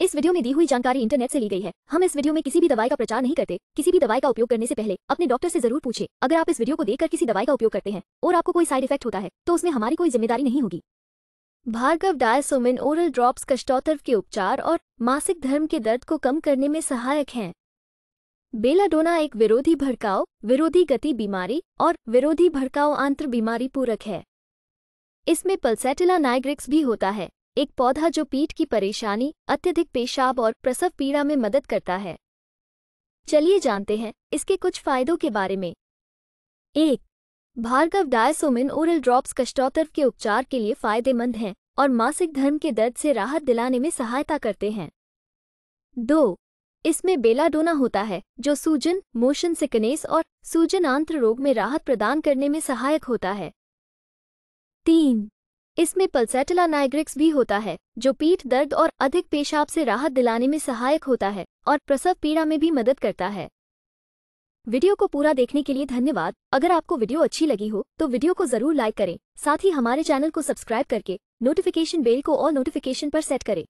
इस वीडियो में दी हुई जानकारी इंटरनेट से ली गई है हम इस वीडियो में किसी भी दवाई का प्रचार नहीं करते किसी भी दवाई का उपयोग करने से पहले अपने डॉक्टर से जरूर पूछे अगर आप इस वीडियो को देखकर किसी दवाई का उपयोग करते हैं और आपको कोई साइड इफेक्ट होता है तो उसमें हमारी कोई जिम्मेदारी नहीं होगी भार्गव डायसोमिन ओरल ड्रॉप्स कष्टोत्तर के उपचार और मासिक धर्म के दर्द को कम करने में सहायक हैं बेलाडोना एक विरोधी भड़काव विरोधी गति बीमारी और विरोधी भड़काव आंत्र बीमारी पूरक है इसमें पल्सेटिला नाइग्रिक्स भी होता है एक पौधा जो पीठ की परेशानी अत्यधिक पेशाब और प्रसव पीड़ा में मदद करता है चलिए जानते हैं इसके कुछ फायदों के बारे में एक भार्गव डायसोमिन ओरल ड्रॉप्स कष्टोत्तर्व के उपचार के लिए फायदेमंद हैं और मासिक धर्म के दर्द से राहत दिलाने में सहायता करते हैं दो इसमें बेलाडोना होता है जो सूजन मोशन सिकनेस और सूजन आंत्र रोग में राहत प्रदान करने में सहायक होता है तीन इसमें पल्सेटिला नाइग्रिक्स भी होता है जो पीठ दर्द और अधिक पेशाब से राहत दिलाने में सहायक होता है और प्रसव पीड़ा में भी मदद करता है वीडियो को पूरा देखने के लिए धन्यवाद अगर आपको वीडियो अच्छी लगी हो तो वीडियो को जरूर लाइक करें साथ ही हमारे चैनल को सब्सक्राइब करके नोटिफिकेशन बेल को और नोटिफिकेशन पर सेट करें